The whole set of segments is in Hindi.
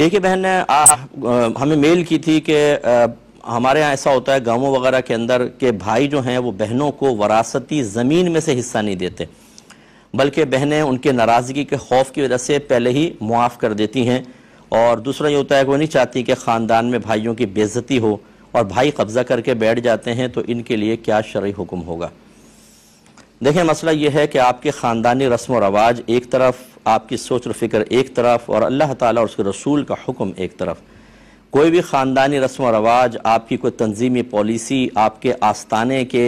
एक ही बहन ने आ, आ, हमें मेल की थी कि हमारे यहाँ ऐसा होता है गांवों वगैरह के अंदर के भाई जो हैं वो बहनों को वरासती ज़मीन में से हिस्सा नहीं देते बल्कि बहनें उनके नाराज़गी के खौफ की वजह से पहले ही मुआफ़ कर देती हैं और दूसरा ये होता है कि वो नहीं चाहती कि ख़ानदान में भाइयों की बेज़ती हो और भाई कब्ज़ा करके बैठ जाते हैं तो इनके लिए क्या शर्य हुक्म होगा देखें मसला यह है कि आपके ख़ानदानी रस्म व रवाज एक तरफ आपकी सोच और फिक्र एक तरफ और अल्लाह ताला और उसके रसूल का हुक्म एक तरफ कोई भी ख़ानदानी रस्म व रवाज आपकी कोई तंजीमी पॉलिसी आपके आस्थाने के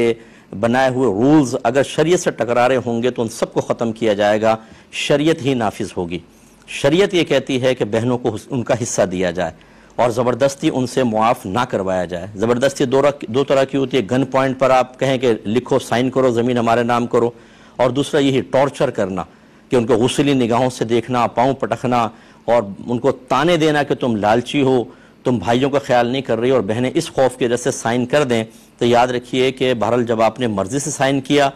बनाए हुए रूल्स अगर शरीयत से टकरा रहे होंगे तो उन सबको ख़त्म किया जाएगा शरीयत ही नाफिज होगी शरीयत ये कहती है कि बहनों को उनका हिस्सा दिया जाए और ज़बरदस्ती उनसे मुआफ़ ना करवाया जाए ज़बरदस्ती दो दो तरह की होती है गन पॉइंट पर आप कहें कि लिखो साइन करो ज़मीन हमारे नाम करो और दूसरा यही टॉर्चर करना कि उनको गुसली निगाहों से देखना पाँव पटकना और उनको ताने देना कि तुम लालची हो तुम भाइयों का ख्याल नहीं कर रही और बहनें इस खौफ की वजह से साइन कर दें तो याद रखिए कि बहरहाल जब आपने मर्ज़ी से साइन किया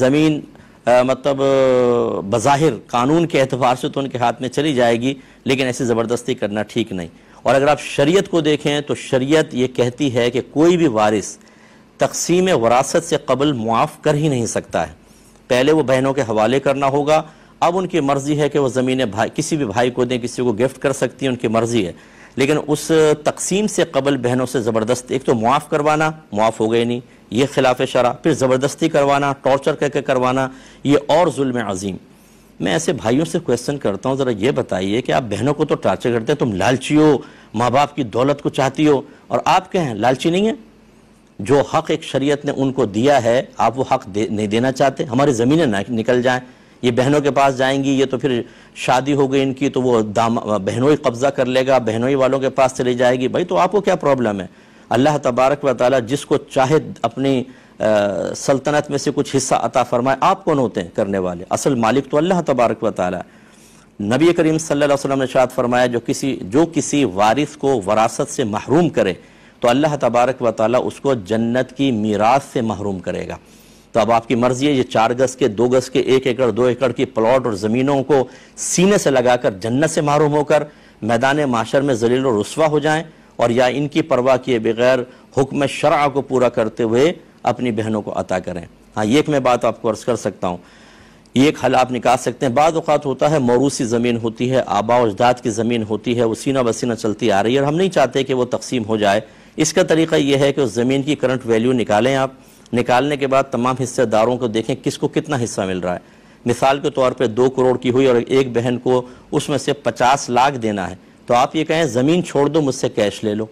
ज़मीन मतलब बज़ाहिर कानून के एतबार से तो उनके हाथ में चली जाएगी लेकिन ऐसी ज़बरदस्ती करना ठीक नहीं और अगर आप शरीयत को देखें तो शरीयत ये कहती है कि कोई भी वारिस तकसीम वरासत से कबल मुआफ़ कर ही नहीं सकता है पहले वो बहनों के हवाले करना होगा अब उनकी मर्ज़ी है कि वो ज़मीनें भाई किसी भी भाई को दें किसी को गिफ्ट कर सकती हैं उनकी मर्ज़ी है लेकिन उस तकसीम से कबल बहनों से ज़बरदस्त एक तो मुआफ़ करवाना मुआफ़ हो गए नहीं ये खिलाफ शरा फिर ज़बरदस्ती करवाना टॉर्चर करके करवाना ये और जुल्म अजीम मैं ऐसे भाइयों से क्वेश्चन करता हूँ ज़रा ये बताइए कि आप बहनों को तो टार्चर करते हैं तुम लालची हो माँ बाप की दौलत को चाहती हो और आप क्या हैं लालची नहीं है जो हक एक शरीयत ने उनको दिया है आप वो हक दे, नहीं देना चाहते हमारी ज़मीनें ना निकल जाएं ये बहनों के पास जाएंगी ये तो फिर शादी हो गई इनकी तो वो दाम बहनों ही कब्ज़ा कर लेगा बहनोई वालों के पास चली जाएगी भाई तो आपको क्या प्रॉब्लम है अल्लाह तबारक व ताली जिसको चाहे अपनी スル તנות મે સે કુછ હિસ્સા અતા ફરમાય આપ કોન હોતે કરને વાલે અসল માલિક તો અલ્લાહ તબારક વ તઆલા નબી અક્રીમ સલ્લલ્લાહુ અલહુ અલા સલમ ને શાદ ફરમાયા જો કિસી જો કિસી વારસ કો વરાસત સે મહરૂમ કરે તો અલ્લાહ તબારક વ તઆલા ઉસકો જન્નત કી મીરાસ સે મહરૂમ કરેગા તો اب આપકી મરજી હે યે 4 ગજ કે 2 ગજ કે 1 એકર 2 એકર કી પ્લોટ ઓર જમીનો કો સીને સે લગાકર જન્નત સે મહરૂમ હોકર મેદાન-એ-માશર મે ઝલિલ ઓ રુસવા હો જાયે ઓર યે ઇનકી પરવા કિયે બિગેર હુકમ-એ-શરઆ કો પૂરા Karte hue अपनी बहनों को अता करें हाँ ये एक मैं बात आपको अर्ज़ कर सकता हूँ ये एक हल आप निकाल सकते हैं बाद अवत होता है मौरूसी ज़मीन होती है आबा अजदाद की ज़मीन होती है वो सीना बसीना चलती आ रही है और हम नहीं चाहते कि वो तकसीम हो जाए इसका तरीका यह है कि उस ज़मीन की करंट वैल्यू निकालें आप निकालने के बाद तमाम हिस्सेदारों को देखें किसको कितना हिस्सा मिल रहा है मिसाल के तौर पर दो करोड़ की हुई और एक बहन को उसमें से पचास लाख देना है तो आप ये कहें ज़मीन छोड़ दो मुझसे कैश ले लो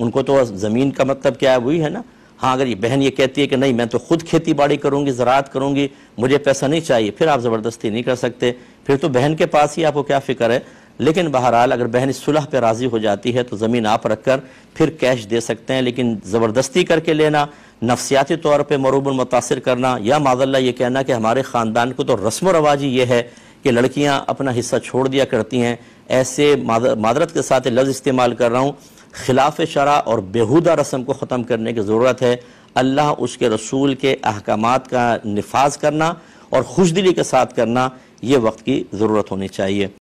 उनको तो ज़मीन का मतलब क्या है वही है ना हाँ अगर ये बहन ये कहती है कि नहीं मैं तो खुद खेती बाड़ी करूँगी ज़रात करूँगी मुझे पैसा नहीं चाहिए फिर आप ज़बरदस्ती नहीं कर सकते फिर तो बहन के पास ही आपको क्या फ़िक्र है लेकिन बहरहाल अगर बहन सुलह पर राज़ी हो जाती है तो ज़मीन आप रख कर फिर कैश दे सकते हैं लेकिन ज़बरदस्ती करके लेना नफसियाती तौर पर मरूबन मुतासर करना या माजल्ला ये कहना कि हमारे ख़ानदान को तो रस्म रवाज ही यह है कि लड़कियाँ अपना हिस्सा छोड़ दिया करती हैं ऐसे मादरत के साथ लफ्ज़ इस्तेमाल कर रहा हूँ खिलाफ शरा और बेहूदा रस्म को ख़त्म करने की ज़रूरत है अल्लाह उसके रसूल के अहकाम का नफाज करना और खुश दिली के साथ करना ये वक्त की ज़रूरत होनी चाहिए